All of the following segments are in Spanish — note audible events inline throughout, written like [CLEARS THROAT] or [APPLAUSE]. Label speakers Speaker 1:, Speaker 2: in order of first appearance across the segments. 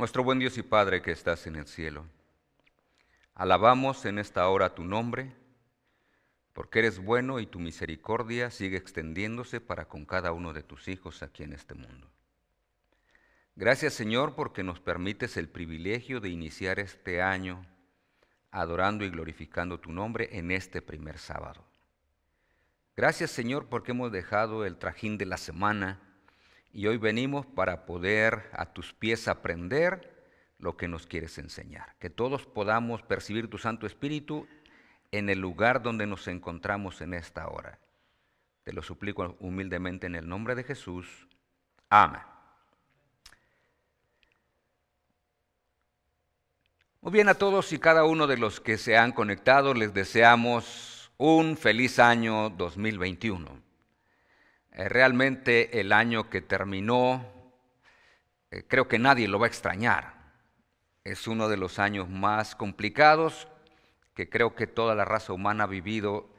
Speaker 1: Nuestro buen Dios y Padre que estás en el cielo, alabamos en esta hora tu nombre, porque eres bueno y tu misericordia sigue extendiéndose para con cada uno de tus hijos aquí en este mundo. Gracias Señor porque nos permites el privilegio de iniciar este año adorando y glorificando tu nombre en este primer sábado. Gracias Señor porque hemos dejado el trajín de la semana y hoy venimos para poder a tus pies aprender lo que nos quieres enseñar. Que todos podamos percibir tu Santo Espíritu en el lugar donde nos encontramos en esta hora. Te lo suplico humildemente en el nombre de Jesús. Amén. Muy bien a todos y cada uno de los que se han conectado, les deseamos un feliz año 2021. Eh, realmente el año que terminó, eh, creo que nadie lo va a extrañar. Es uno de los años más complicados que creo que toda la raza humana ha vivido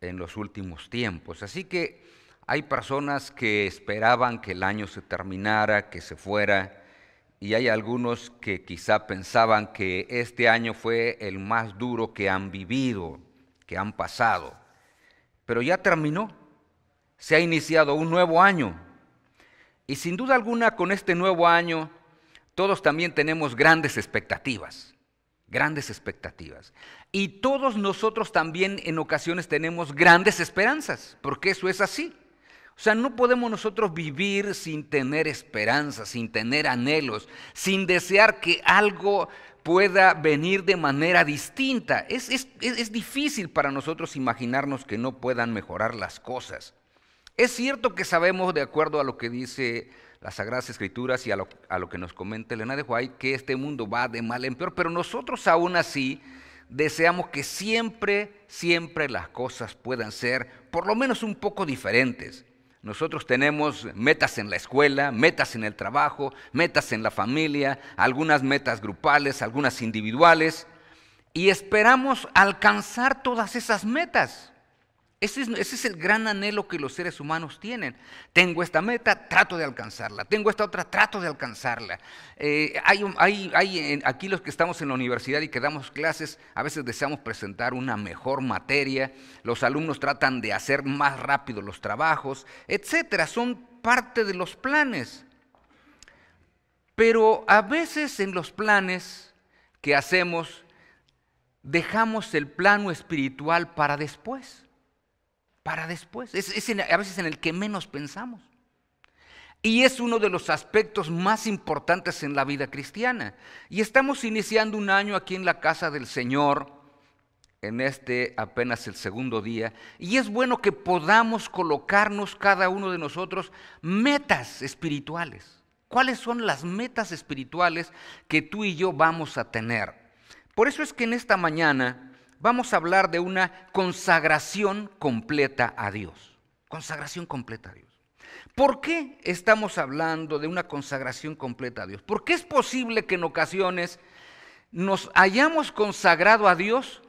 Speaker 1: en los últimos tiempos. Así que hay personas que esperaban que el año se terminara, que se fuera, y hay algunos que quizá pensaban que este año fue el más duro que han vivido, que han pasado. Pero ya terminó se ha iniciado un nuevo año. Y sin duda alguna con este nuevo año todos también tenemos grandes expectativas, grandes expectativas. Y todos nosotros también en ocasiones tenemos grandes esperanzas, porque eso es así. O sea, no podemos nosotros vivir sin tener esperanzas, sin tener anhelos, sin desear que algo pueda venir de manera distinta. es, difícil para nosotros imaginarnos que no puedan mejorar las cosas. Es cierto que sabemos, de acuerdo a lo que dice las Sagradas Escrituras y a lo, que nos comenta Elena de Huay, que este mundo va de mal en peor, pero nosotros aún así deseamos que siempre, siempre las cosas puedan ser por lo menos un poco diferentes. Nosotros tenemos metas en la escuela, metas en el trabajo, metas en la familia, algunas metas grupales, algunas individuales, y esperamos alcanzar todas esas metas. Ese es, el gran anhelo que los seres humanos tienen. Tengo esta meta, trato de alcanzarla. Tengo esta otra, trato de alcanzarla. Eh, hay, aquí los que estamos en la universidad y que damos clases, a veces deseamos presentar una mejor materia. Los alumnos tratan de hacer más rápido los trabajos, etcétera. Son parte de los planes. Pero a veces en los planes que hacemos, dejamos el plano espiritual para después para después. Es, a veces en el que menos pensamos. Y es uno de los aspectos más importantes en la vida cristiana. Y estamos iniciando un año aquí en la casa del Señor, en este apenas el segundo día. Y es bueno que podamos colocarnos cada uno de nosotros metas espirituales. ¿Cuáles son las metas espirituales que tú y yo vamos a tener? Por eso es que en esta mañana vamos a hablar de una consagración completa a Dios. Consagración completa a Dios. ¿Por qué estamos hablando de una consagración completa a Dios? Porque es posible que en ocasiones nos hayamos consagrado a Dios,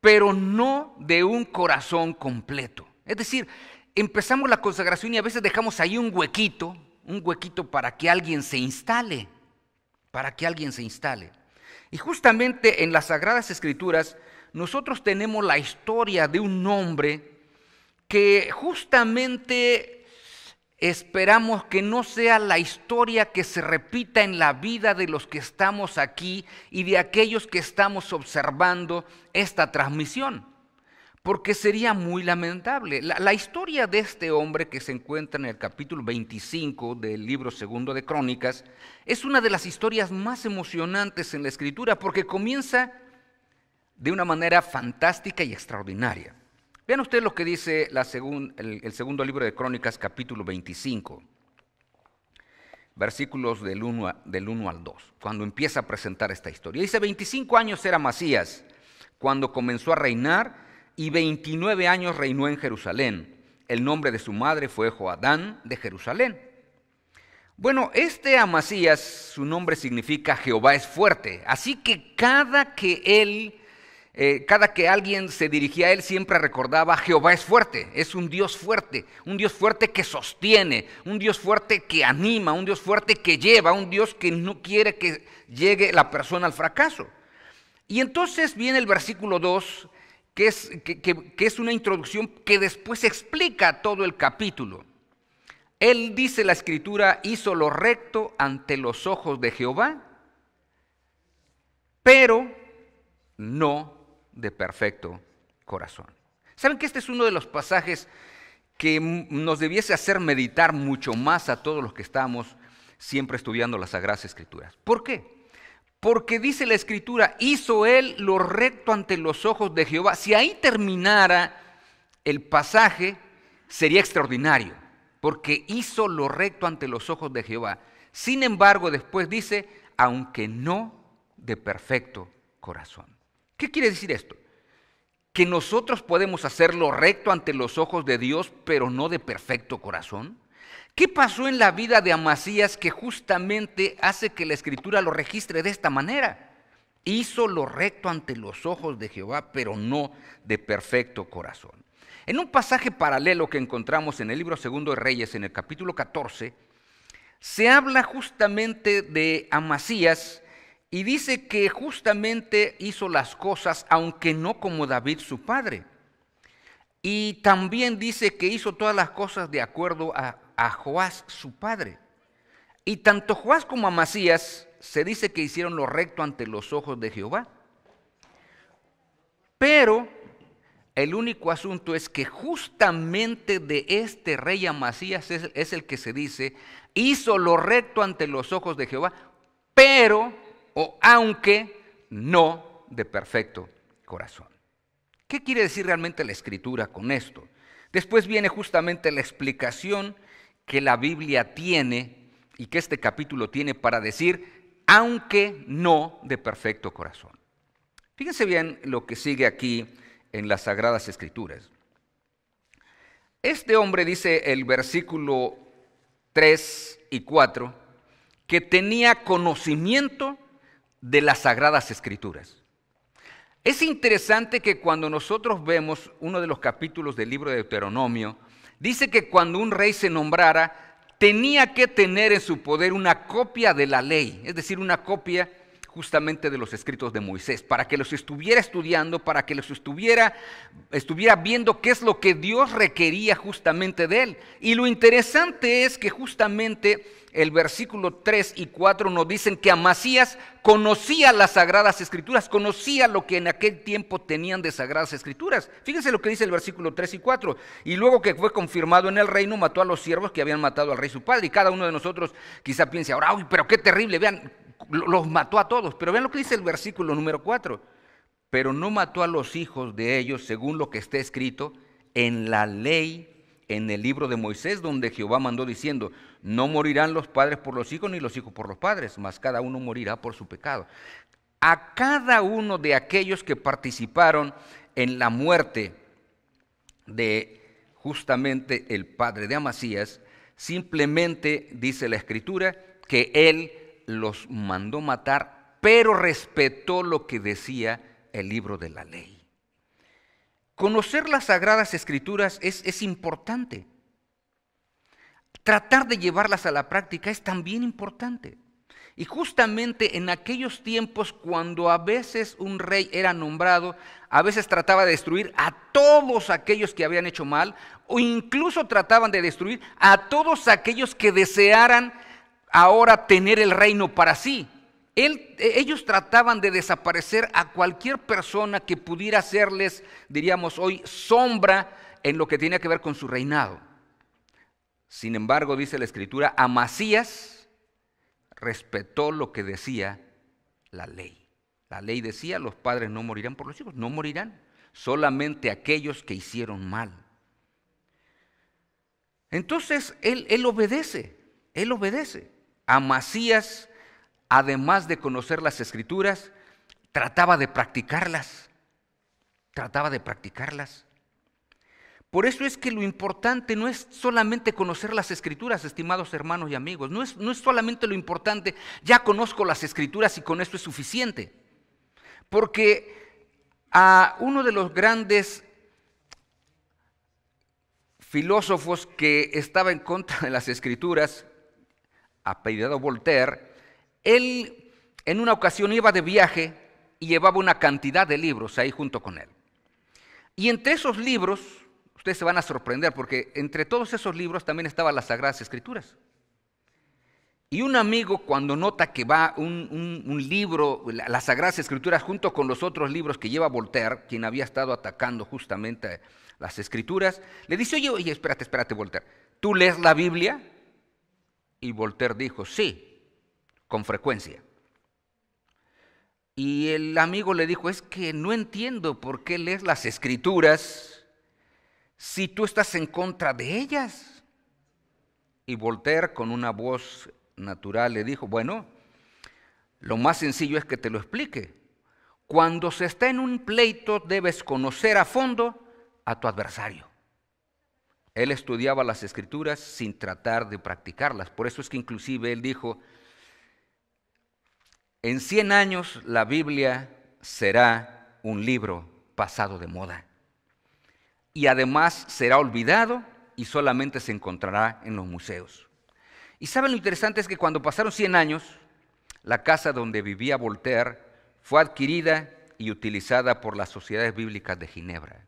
Speaker 1: pero no de un corazón completo. Es decir, empezamos la consagración y a veces dejamos ahí un huequito, un huequito para que alguien se instale, para que alguien se instale. Y justamente en las Sagradas Escrituras nosotros tenemos la historia de un hombre que justamente esperamos que no sea la historia que se repita en la vida de los que estamos aquí y de aquellos que estamos observando esta transmisión, porque sería muy lamentable. La, historia de este hombre que se encuentra en el capítulo 25 del libro segundo de Crónicas es una de las historias más emocionantes en la escritura, porque comienza de una manera fantástica y extraordinaria. Vean ustedes lo que dice el, segundo libro de Crónicas, capítulo 25, versículos del 1, al 2, cuando empieza a presentar esta historia. Dice, 25 años era Masías cuando comenzó a reinar y 29 años reinó en Jerusalén. El nombre de su madre fue Joadán de Jerusalén. Bueno, este Amasías, su nombre significa Jehová es fuerte, así que cada que él eh, cada que alguien se dirigía a él siempre recordaba, Jehová es fuerte, es un Dios fuerte, un Dios fuerte que sostiene, un Dios fuerte que anima, un Dios fuerte que lleva, un Dios que no quiere que llegue la persona al fracaso. Y entonces viene el versículo 2, que es, que es una introducción que después explica todo el capítulo. Él dice la escritura, hizo lo recto ante los ojos de Jehová, pero no de perfecto corazón. ¿Saben que este es uno de los pasajes que nos debiese hacer meditar mucho más a todos los que estamos siempre estudiando las Sagradas Escrituras? ¿Por qué? Porque dice la Escritura, hizo él lo recto ante los ojos de Jehová. Si ahí terminara el pasaje, sería extraordinario, porque hizo lo recto ante los ojos de Jehová. Sin embargo, después dice, aunque no de perfecto corazón. ¿Qué quiere decir esto? Que nosotros podemos hacer lo recto ante los ojos de Dios, pero no de perfecto corazón. ¿Qué pasó en la vida de Amasías que justamente hace que la escritura lo registre de esta manera? Hizo lo recto ante los ojos de Jehová, pero no de perfecto corazón. En un pasaje paralelo que encontramos en el libro segundo de Reyes, en el capítulo 14, se habla justamente de Amasías y dice que justamente hizo las cosas, aunque no como David su padre. Y también dice que hizo todas las cosas de acuerdo a, Joás su padre. Y tanto Joás como Amasías se dice que hicieron lo recto ante los ojos de Jehová. Pero el único asunto es que justamente de este rey Amasías es el que se dice, hizo lo recto ante los ojos de Jehová, pero o aunque no de perfecto corazón. ¿Qué quiere decir realmente la escritura con esto? Después viene justamente la explicación que la Biblia tiene y que este capítulo tiene para decir, aunque no de perfecto corazón. Fíjense bien lo que sigue aquí en las Sagradas Escrituras. Este hombre dice el versículo 3 y 4 que tenía conocimiento de las Sagradas Escrituras. Es interesante que cuando nosotros vemos uno de los capítulos del libro de Deuteronomio, dice que cuando un rey se nombrara, tenía que tener en su poder una copia de la ley, es decir, una copia justamente de los escritos de Moisés, para que los estuviera estudiando, para que los estuviera, estuviera viendo qué es lo que Dios requería justamente de él. Y lo interesante es que justamente el versículo 3 y 4 nos dicen que Amasías conocía las sagradas escrituras, conocía lo que en aquel tiempo tenían de sagradas escrituras. Fíjense lo que dice el versículo 3 y 4. Y luego que fue confirmado en el reino, mató a los siervos que habían matado al rey su padre. Y cada uno de nosotros quizá piense ahora, uy, pero qué terrible, vean, los mató a todos. Pero vean lo que dice el versículo número 4. Pero no mató a los hijos de ellos según lo que está escrito en la ley, en el libro de Moisés, donde Jehová mandó diciendo, no morirán los padres por los hijos ni los hijos por los padres, mas cada uno morirá por su pecado. A cada uno de aquellos que participaron en la muerte de justamente el padre de Amasías, simplemente dice la escritura que él los mandó matar, pero respetó lo que decía el libro de la ley. Conocer las sagradas escrituras es, importante. Tratar de llevarlas a la práctica es también importante. Y justamente en aquellos tiempos cuando a veces un rey era nombrado, a veces trataba de destruir a todos aquellos que habían hecho mal, o incluso trataban de destruir a todos aquellos que desearan ahora tener el reino para sí. Eh, ellos trataban de desaparecer a cualquier persona que pudiera hacerles, diríamos hoy, sombra en lo que tenía que ver con su reinado. Sin embargo, dice la escritura, Amasías respetó lo que decía la ley. La ley decía, los padres no morirán por los hijos, no morirán, solamente aquellos que hicieron mal. Entonces, él obedece, él obedece. Macías, además de conocer las escrituras, trataba de practicarlas. Trataba de practicarlas. Por eso es que lo importante no es solamente conocer las escrituras, estimados hermanos y amigos, no es, no es, solamente lo importante, ya conozco las escrituras y con esto es suficiente. Porque a uno de los grandes filósofos que estaba en contra de las escrituras, apellidado Voltaire, él en una ocasión iba de viaje y llevaba una cantidad de libros ahí junto con él. Y entre esos libros, ustedes se van a sorprender porque entre todos esos libros también estaban las Sagradas Escrituras. Y un amigo cuando nota que va un, libro, las Sagradas Escrituras, junto con los otros libros que lleva Voltaire, quien había estado atacando justamente las Escrituras, le dice, oye, oye, espérate, espérate, Voltaire, ¿tú lees la Biblia? Y Voltaire dijo, sí, con frecuencia. Y el amigo le dijo, es que no entiendo por qué lees las escrituras si tú estás en contra de ellas. Y Voltaire con una voz natural le dijo, bueno, lo más sencillo es que te lo explique. Cuando se está en un pleito debes conocer a fondo a tu adversario. Él estudiaba las escrituras sin tratar de practicarlas. Por eso es que inclusive él dijo, en 100 años la Biblia será un libro pasado de moda. Y además será olvidado y solamente se encontrará en los museos. Y saben lo interesante es que cuando pasaron 100 años, la casa donde vivía Voltaire fue adquirida y utilizada por las sociedades bíblicas de Ginebra.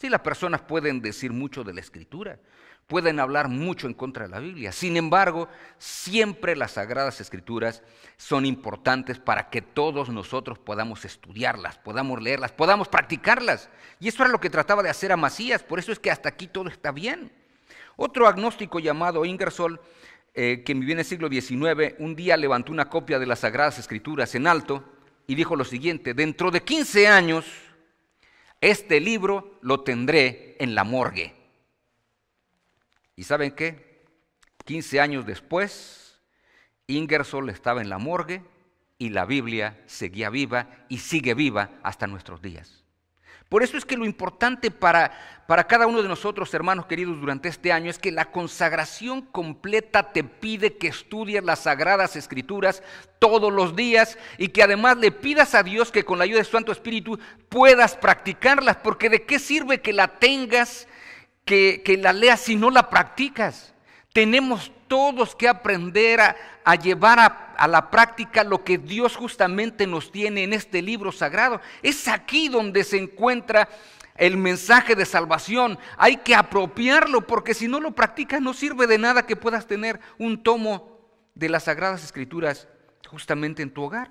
Speaker 1: Sí, las personas pueden decir mucho de la escritura, pueden hablar mucho en contra de la Biblia. Sin embargo, siempre las sagradas escrituras son importantes para que todos nosotros podamos estudiarlas, podamos leerlas, podamos practicarlas. Y eso era lo que trataba de hacer a Macías, por eso es que hasta aquí todo está bien. Otro agnóstico llamado Ingersoll, eh, que vivió en el siglo XIX, un día levantó una copia de las sagradas escrituras en alto y dijo lo siguiente, dentro de 15 años, este libro lo tendré en la morgue. ¿Y saben qué? 15 años después, Ingersoll estaba en la morgue y la Biblia seguía viva y sigue viva hasta nuestros días. Por eso es que lo importante para, para cada uno de nosotros, hermanos queridos, durante este año es que la consagración completa te pide que estudies las sagradas escrituras todos los días y que además le pidas a Dios que con la ayuda de su Santo Espíritu puedas practicarlas, porque de qué sirve que la tengas, que, que la leas si no la practicas tenemos todos que aprender a, llevar a, la práctica lo que Dios justamente nos tiene en este libro sagrado. Es aquí donde se encuentra el mensaje de salvación. Hay que apropiarlo porque si no lo practicas no sirve de nada que puedas tener un tomo de las sagradas escrituras justamente en tu hogar.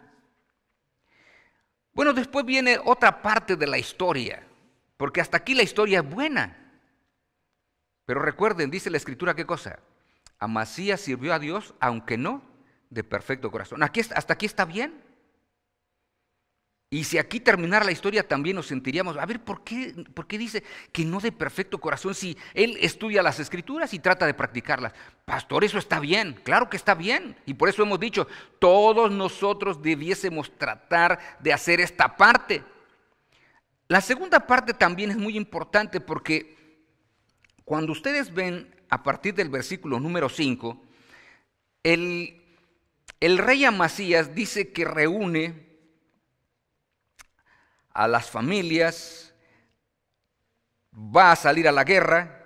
Speaker 1: Bueno, después viene otra parte de la historia, porque hasta aquí la historia es buena. Pero recuerden, dice la escritura, ¿qué cosa? Amasías sirvió a Dios, aunque no de perfecto corazón. Aquí, ¿Hasta aquí está bien? Y si aquí terminara la historia también nos sentiríamos, a ver, ¿por qué, ¿por qué dice que no de perfecto corazón si él estudia las escrituras y trata de practicarlas? Pastor, eso está bien, claro que está bien. Y por eso hemos dicho, todos nosotros debiésemos tratar de hacer esta parte. La segunda parte también es muy importante porque cuando ustedes ven a partir del versículo número 5, el, rey Amasías dice que reúne a las familias, va a salir a la guerra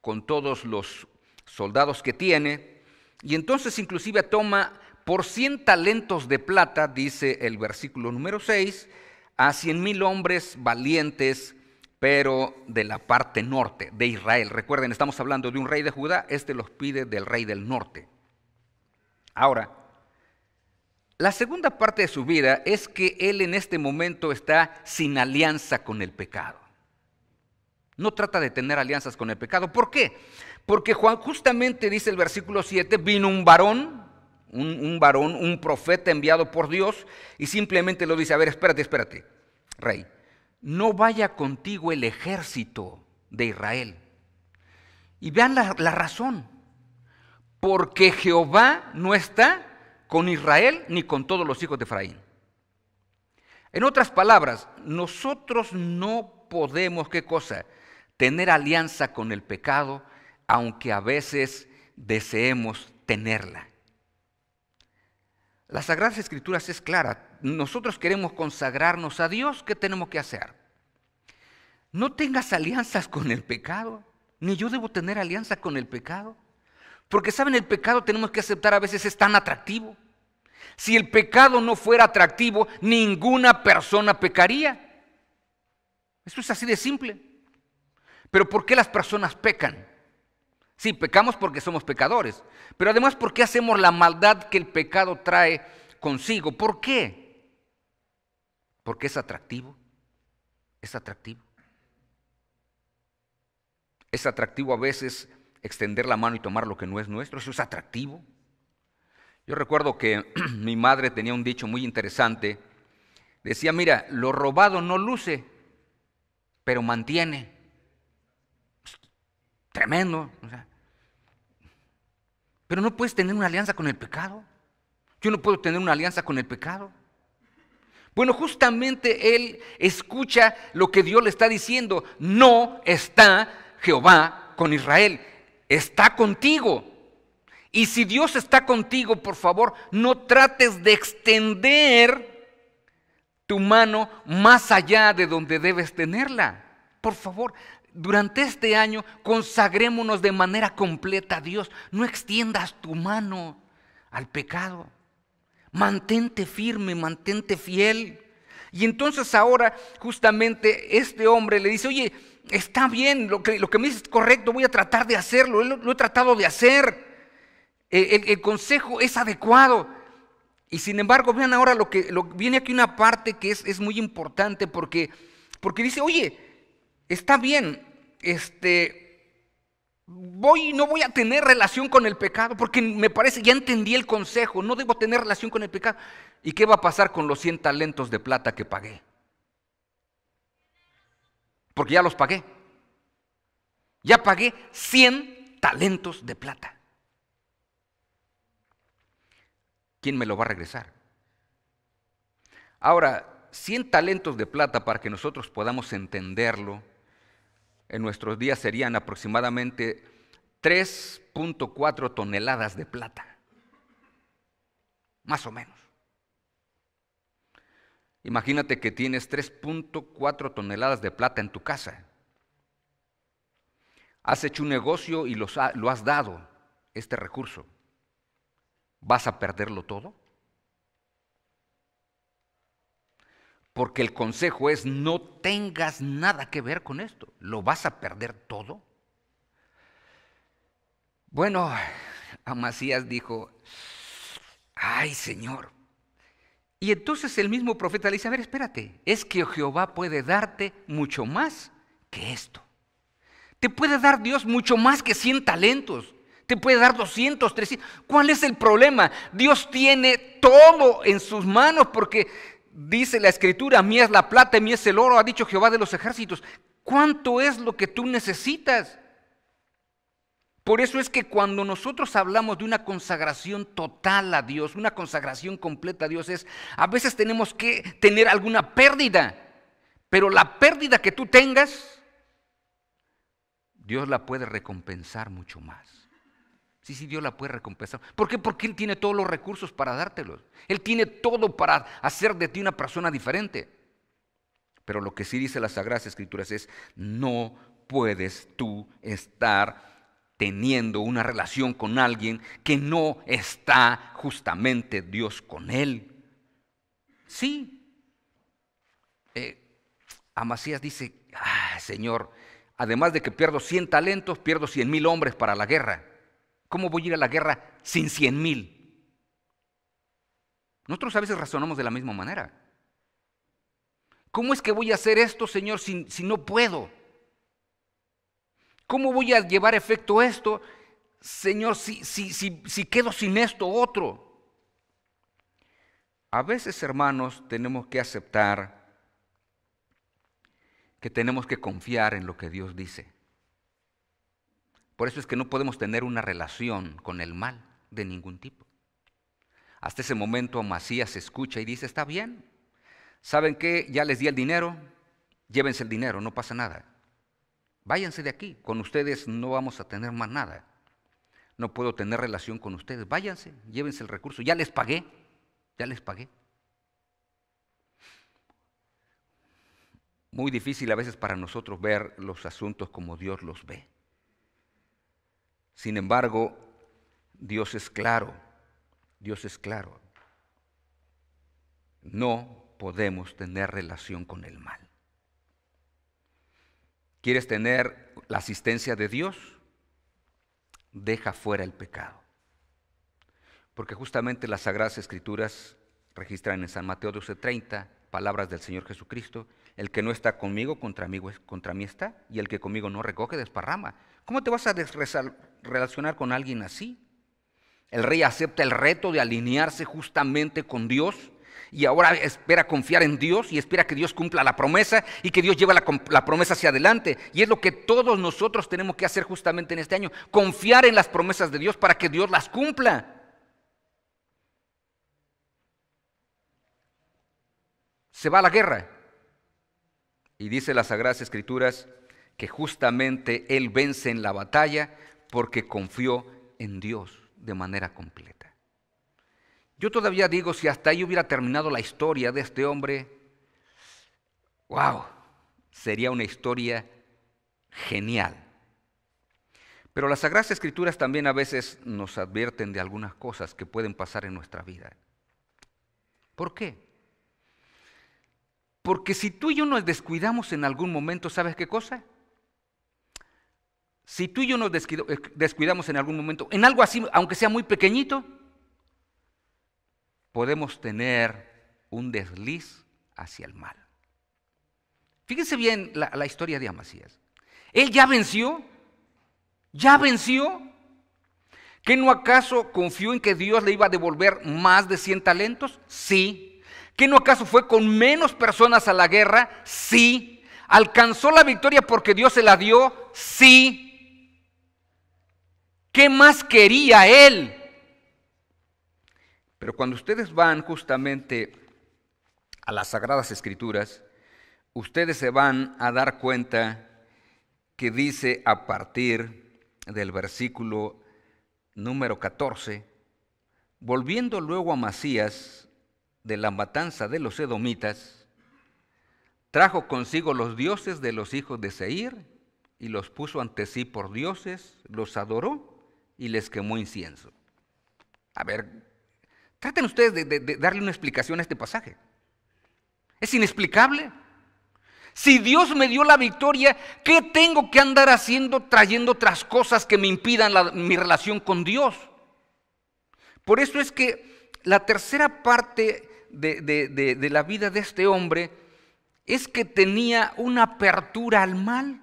Speaker 1: con todos los soldados que tiene, y entonces inclusive toma por 100 talentos de plata, dice el versículo número 6, a 100 mil hombres valientes pero de la parte norte de Israel. Recuerden, estamos hablando de un rey de Judá, este los pide del rey del norte. Ahora, la segunda parte de su vida es que él en este momento está sin alianza con el pecado. No trata de tener alianzas con el pecado. ¿Por qué? Porque Juan justamente dice el versículo 7, vino un varón, un, un, varón, un profeta enviado por Dios, y simplemente lo dice, a ver, espérate, espérate, rey, no vaya contigo el ejército de Israel. Y vean la, razón, porque Jehová no está con Israel ni con todos los hijos de Efraín. En otras palabras, nosotros no podemos, ¿qué cosa? Tener alianza con el pecado, aunque a veces deseemos tenerla. Las Sagradas Escrituras es clara. Nosotros queremos consagrarnos a Dios, ¿qué tenemos que hacer? No tengas alianzas con el pecado, ni yo debo tener alianza con el pecado. Porque saben, el pecado tenemos que aceptar a veces es tan atractivo. Si el pecado no fuera atractivo, ninguna persona pecaría. Eso es así de simple. Pero ¿por qué las personas pecan? Sí, pecamos porque somos pecadores, pero además porque hacemos la maldad que el pecado trae consigo. ¿Por qué? Porque es atractivo. Es atractivo. Es atractivo a veces extender la mano y tomar lo que no es nuestro. Eso es atractivo. Yo recuerdo que [CLEARS THROAT] mi madre tenía un dicho muy interesante. Decía, mira, lo robado no luce, pero mantiene. Tremendo. O sea, pero no puedes tener una alianza con el pecado. Yo no puedo tener una alianza con el pecado. Bueno, justamente él escucha lo que Dios le está diciendo. No está Jehová con Israel, está contigo. Y si Dios está contigo, por favor, no trates de extender tu mano más allá de donde debes tenerla. Por favor, durante este año consagrémonos de manera completa a Dios. No extiendas tu mano al pecado. Mantente firme, mantente fiel. Y entonces ahora justamente este hombre le dice, oye, está bien, lo que, lo que me dices es correcto, voy a tratar de hacerlo, lo, he tratado de hacer. El, consejo es adecuado. Y sin embargo, vean ahora lo que lo, viene aquí una parte que es, es muy importante porque, porque dice, oye, está bien, este, voy, no voy a tener relación con el pecado, porque me parece, ya entendí el consejo, no debo tener relación con el pecado. ¿Y qué va a pasar con los 100 talentos de plata que pagué? Porque ya los pagué. Ya pagué 100 talentos de plata. ¿Quién me lo va a regresar? Ahora, 100 talentos de plata para que nosotros podamos entenderlo en nuestros días serían aproximadamente 3.4 toneladas de plata. Más o menos. Imagínate que tienes 3.4 toneladas de plata en tu casa. Has hecho un negocio y lo has dado, este recurso. ¿Vas a perderlo todo? porque el consejo es no tengas nada que ver con esto, lo vas a perder todo. Bueno, Amasías dijo, ay Señor. Y entonces el mismo profeta le dice, a ver, espérate, es que Jehová puede darte mucho más que esto. Te puede dar Dios mucho más que 100 talentos. Te puede dar 200, 300. ¿Cuál es el problema? Dios tiene todo en sus manos porque dice la escritura, Mi es la plata, y mi es el oro, ha dicho Jehová de los ejércitos. ¿Cuánto es lo que tú necesitas? Por eso es que cuando nosotros hablamos de una consagración total a Dios, una consagración completa a Dios, es a veces tenemos que tener alguna pérdida, pero la pérdida que tú tengas, Dios la puede recompensar mucho más. Sí, sí, Dios la puede recompensar. ¿Por qué? Porque Él tiene todos los recursos para dártelos. Él tiene todo para hacer de ti una persona diferente. Pero lo que sí dice las Sagradas Escrituras es, no puedes tú estar teniendo una relación con alguien que no está justamente Dios con él. Sí. Eh, Amasías dice, Señor, además de que pierdo 100 talentos, pierdo 100 mil hombres para la guerra. ¿Cómo voy a ir a la guerra sin cien mil? Nosotros a veces razonamos de la misma manera. ¿Cómo es que voy a hacer esto, Señor, si, no puedo? ¿Cómo voy a llevar efecto esto, Señor, si, si quedo sin esto otro? A veces, hermanos, tenemos que aceptar que tenemos que confiar en lo que Dios dice. Por eso es que no podemos tener una relación con el mal de ningún tipo. Hasta ese momento Masías escucha y dice, está bien, ¿saben qué? Ya les di el dinero, llévense el dinero, no pasa nada. Váyanse de aquí, con ustedes no vamos a tener más nada. No puedo tener relación con ustedes, váyanse, llévense el recurso, ya les pagué, ya les pagué. Muy difícil a veces para nosotros ver los asuntos como Dios los ve. Sin embargo, Dios es claro, Dios es claro. No podemos tener relación con el mal. ¿Quieres tener la asistencia de Dios? Deja fuera el pecado. Porque justamente las Sagradas Escrituras registran en San Mateo 12:30 palabras del Señor Jesucristo, el que no está conmigo, contra mí, contra está, y el que conmigo no recoge, desparrama. ¿Cómo te vas a relacionar con alguien así? El rey acepta el reto de alinearse justamente con Dios y ahora espera confiar en Dios y espera que Dios cumpla la promesa y que Dios lleve la, promesa hacia adelante. Y es lo que todos nosotros tenemos que hacer justamente en este año, confiar en las promesas de Dios para que Dios las cumpla. se va a la guerra. Y dice las Sagradas Escrituras que justamente él vence en la batalla porque confió en Dios de manera completa. Yo todavía digo, si hasta ahí hubiera terminado la historia de este hombre, wow, sería una historia genial. Pero las Sagradas Escrituras también a veces nos advierten de algunas cosas que pueden pasar en nuestra vida. ¿Por qué? Porque si tú y yo nos descuidamos en algún momento, ¿sabes qué cosa? Si tú y yo nos eh, descuidamos en algún momento, en algo así, aunque sea muy pequeñito, podemos tener un desliz hacia el mal. Fíjense bien la, historia de Amasías. Él ya venció, ya venció. ¿Que no acaso confió en que Dios le iba a devolver más de 100 talentos? Sí, ¿Que no acaso fue con menos personas a la guerra? Sí. ¿Alcanzó la victoria porque Dios se la dio? Sí. ¿Qué más quería él? Pero cuando ustedes van justamente a las Sagradas Escrituras, ustedes se van a dar cuenta que dice a partir del versículo número 14, volviendo luego a Macías, de la matanza de los edomitas, trajo consigo los dioses de los hijos de Seir y los puso ante sí por dioses, los adoró y les quemó incienso. A ver, traten ustedes de, darle una explicación a este pasaje. Es inexplicable. Si Dios me dio la victoria, ¿qué tengo que andar haciendo trayendo otras cosas que me impidan mi relación con Dios? Por eso es que la tercera parte de, la vida de este hombre es que tenía una apertura al mal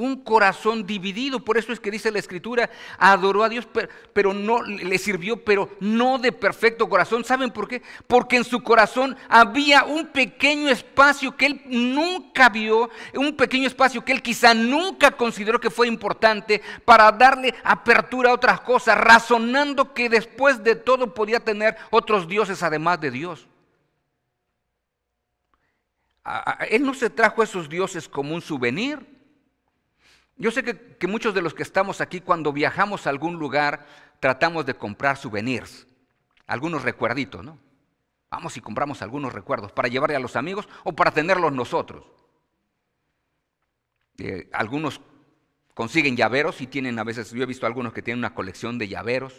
Speaker 1: un corazón dividido. Por eso es que dice la escritura, adoró a Dios, pero no le sirvió, pero no de perfecto corazón. ¿Saben por qué? Porque en su corazón había un pequeño espacio que él nunca vio, un pequeño espacio que él quizá nunca consideró que fue importante para darle apertura a otras cosas, razonando que después de todo podía tener otros dioses además de Dios. él no se trajo a esos dioses como un souvenir yo sé que, muchos de los que estamos aquí, cuando viajamos a algún lugar, tratamos de comprar souvenirs, algunos recuerditos, ¿no? Vamos y compramos algunos recuerdos para llevarle a los amigos o para tenerlos nosotros. Eh, algunos consiguen llaveros y tienen a veces, yo he visto algunos que tienen una colección de llaveros.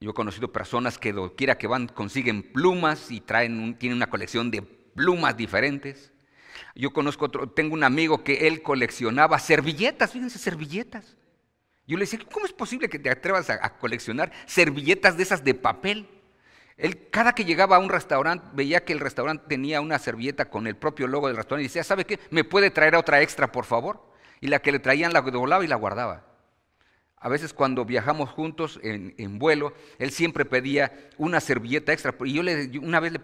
Speaker 1: Yo he conocido personas que doquiera que van consiguen plumas y traen un, tienen una colección de plumas diferentes. Yo conozco otro, tengo un amigo que él coleccionaba servilletas, fíjense, servilletas. Yo le decía, ¿cómo es posible que te atrevas a, coleccionar servilletas de esas de papel? Él cada que llegaba a un restaurante veía que el restaurante tenía una servilleta con el propio logo del restaurante y decía, ¿sabe qué? ¿Me puede traer otra extra, por favor? Y la que le traían la doblaba y la guardaba. A veces cuando viajamos juntos en, vuelo, él siempre pedía una servilleta extra. Y yo una vez le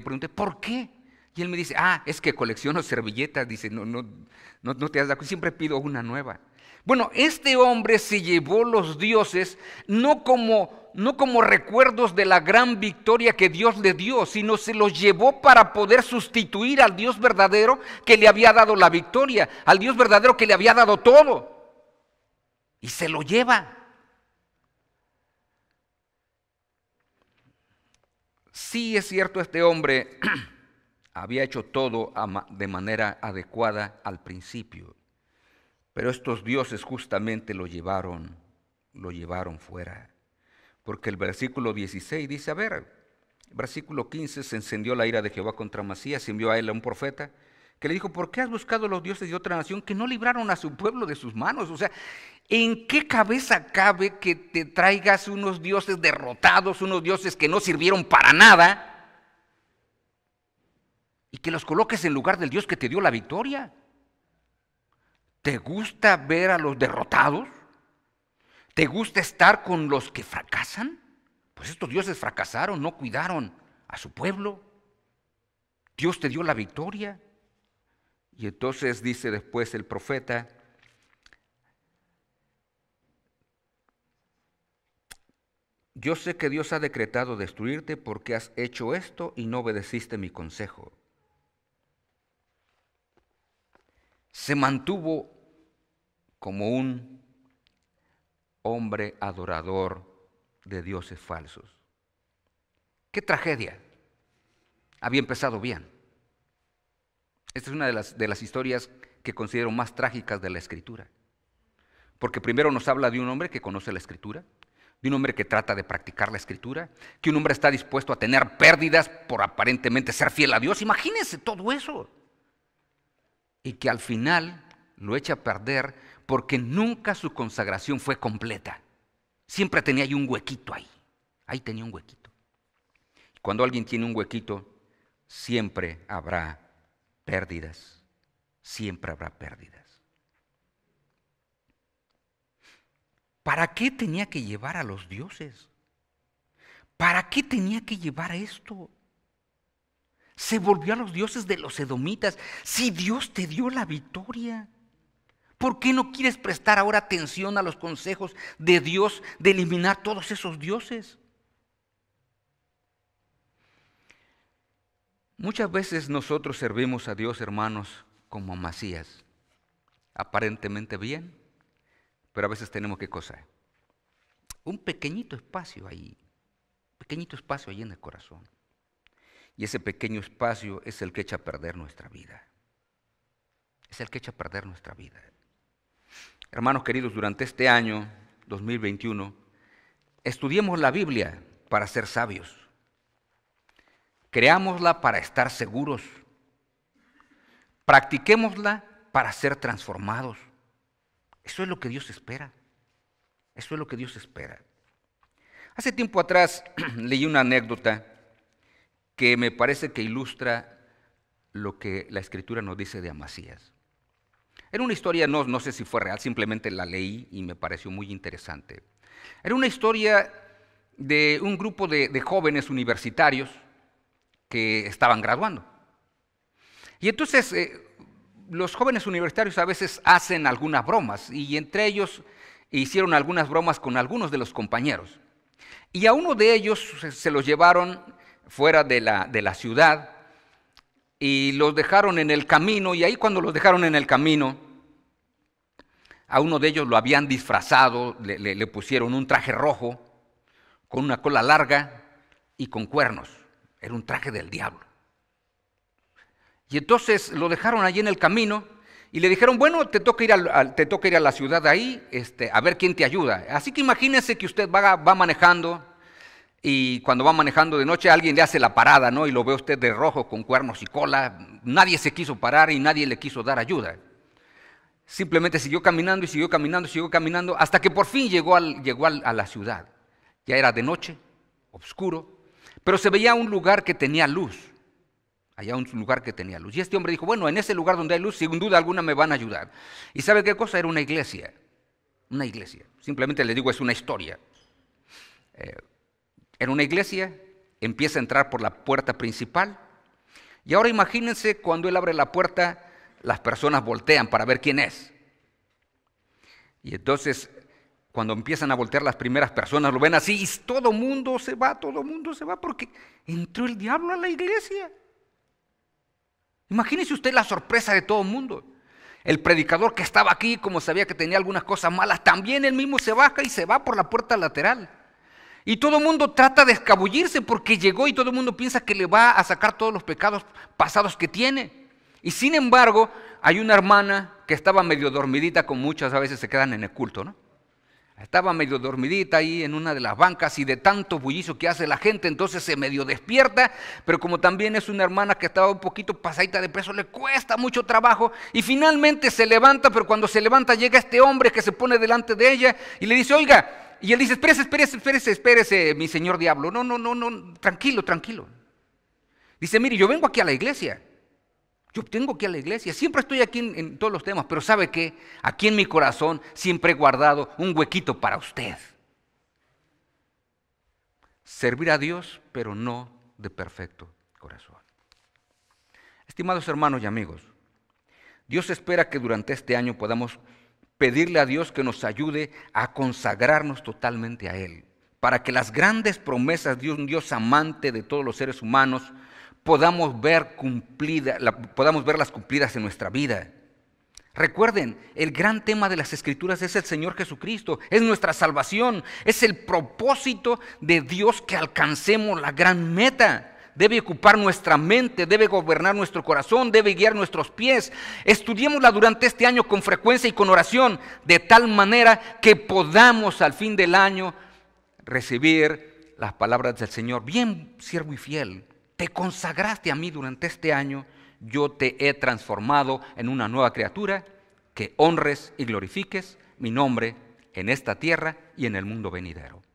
Speaker 1: pregunté, ¿por qué? Y él me dice, ah, es que colecciono servilletas, dice, no, no, no, te has dado siempre pido una nueva. Bueno, este hombre se llevó los dioses no como, no como recuerdos de la gran victoria que Dios le dio, sino se los llevó para poder sustituir al Dios verdadero que le había dado la victoria, al Dios verdadero que le había dado todo. Y se lo lleva. Sí es cierto, este hombre [CLEARS THROAT] había hecho todo de manera adecuada al principio, pero estos dioses justamente lo llevaron, lo llevaron fuera. Porque el versículo 16 dice, a ver, versículo 15, se encendió la ira de Jehová contra Masías, envió a él a un profeta que le dijo, ¿por qué has buscado a los dioses de otra nación que no libraron a su pueblo de sus manos? O sea, ¿en qué cabeza cabe que te traigas unos dioses derrotados, unos dioses que no sirvieron para nada? y que los coloques en lugar del Dios que te dio la victoria. ¿Te gusta ver a los derrotados? ¿Te gusta estar con los que fracasan? Pues estos dioses fracasaron, no cuidaron a su pueblo. Dios te dio la victoria. Y entonces dice después el profeta, yo sé que Dios ha decretado destruirte porque has hecho esto y no obedeciste mi consejo. se mantuvo como un hombre adorador de dioses falsos. ¡Qué tragedia! Había empezado bien. Esta es una de las, historias que considero más trágicas de la escritura. Porque primero nos habla de un hombre que conoce la escritura, de un hombre que trata de practicar la escritura, que un hombre está dispuesto a tener pérdidas por aparentemente ser fiel a Dios. Imagínense todo eso y que al final lo echa a perder porque nunca su consagración fue completa. Siempre tenía ahí un huequito ahí. Ahí tenía un huequito. Cuando alguien tiene un huequito, siempre habrá pérdidas. Siempre habrá pérdidas. ¿Para qué tenía que llevar a los dioses? ¿Para qué tenía que llevar esto? se volvió a los dioses de los edomitas. Si Dios te dio la victoria, ¿por qué no quieres prestar ahora atención a los consejos de Dios de eliminar todos esos dioses? Muchas veces nosotros servimos a Dios, hermanos, como Macías, aparentemente bien, pero a veces tenemos que cosa, un pequeñito espacio ahí, pequeñito espacio ahí en el corazón. Y ese pequeño espacio es el que echa a perder nuestra vida. Es el que echa a perder nuestra vida. Hermanos queridos, durante este año 2021, estudiemos la Biblia para ser sabios. Creámosla para estar seguros. Practiquémosla para ser transformados. Eso es lo que Dios espera. Eso es lo que Dios espera. Hace tiempo atrás [CLEARS THROAT] leí una anécdota que me parece que ilustra lo que la escritura nos dice de Amasías. Era una historia, no, no sé si fue real, simplemente la leí y me pareció muy interesante. Era una historia de un grupo de, jóvenes universitarios que estaban graduando. Y entonces eh, los jóvenes universitarios a veces hacen algunas bromas y entre ellos hicieron algunas bromas con algunos de los compañeros. Y a uno de ellos se, se los llevaron fuera de la, de la ciudad y los dejaron en el camino y ahí cuando los dejaron en el camino, a uno de ellos lo habían disfrazado, le, pusieron un traje rojo con una cola larga y con cuernos. Era un traje del diablo. Y entonces lo dejaron allí en el camino y le dijeron, bueno, te toca ir a, te toca ir a la ciudad ahí, este, a ver quién te ayuda. Así que imagínense que usted va, va manejando y cuando va manejando de noche alguien le hace la parada, ¿no? Y lo ve usted de rojo con cuernos y cola. Nadie se quiso parar y nadie le quiso dar ayuda. Simplemente siguió caminando y siguió caminando y siguió caminando hasta que por fin llegó, al, llegó a la ciudad. Ya era de noche, oscuro, pero se veía un lugar que tenía luz. Allá un lugar que tenía luz. Y este hombre dijo, bueno, en ese lugar donde hay luz, sin duda alguna me van a ayudar. ¿Y sabe qué cosa? Era una iglesia. Una iglesia. Simplemente le digo, es una historia. Eh, en una iglesia, empieza a entrar por la puerta principal. Y ahora imagínense cuando él abre la puerta, las personas voltean para ver quién es. Y entonces, cuando empiezan a voltear las primeras personas, lo ven así y todo mundo se va, todo mundo se va porque entró el diablo a la iglesia. Imagínese usted la sorpresa de todo el mundo. El predicador que estaba aquí, como sabía que tenía algunas cosas malas, también él mismo se baja y se va por la puerta lateral. Y todo el mundo trata de escabullirse porque llegó y todo el mundo piensa que le va a sacar todos los pecados pasados que tiene. Y sin embargo, hay una hermana que estaba medio dormidita, como muchas a veces se quedan en el culto, ¿no? Estaba medio dormidita ahí en una de las bancas y de tanto bullicio que hace la gente, entonces se medio despierta, pero como también es una hermana que estaba un poquito pasadita de peso, le cuesta mucho trabajo y finalmente se levanta, pero cuando se levanta llega este hombre que se pone delante de ella y le dice, oiga, y él dice, espérese, espérese, espérese, espérese, mi señor diablo. No, no, no, no, tranquilo, tranquilo. Dice, mire, yo vengo aquí a la iglesia. Yo tengo aquí a la iglesia. Siempre estoy aquí en, en todos los temas, pero ¿sabe qué? Aquí en mi corazón siempre he guardado un huequito para usted. Servir a Dios, pero no de perfecto corazón. Estimados hermanos y amigos, Dios espera que durante este año podamos pedirle a Dios que nos ayude a consagrarnos totalmente a Él, para que las grandes promesas de un Dios amante de todos los seres humanos podamos, ver cumplida, podamos verlas cumplidas en nuestra vida. Recuerden, el gran tema de las escrituras es el Señor Jesucristo, es nuestra salvación, es el propósito de Dios que alcancemos la gran meta debe ocupar nuestra mente, debe gobernar nuestro corazón, debe guiar nuestros pies. Estudiémosla durante este año con frecuencia y con oración, de tal manera que podamos al fin del año recibir las palabras del Señor. Bien, siervo y fiel, te consagraste a mí durante este año, yo te he transformado en una nueva criatura, que honres y glorifiques mi nombre en esta tierra y en el mundo venidero.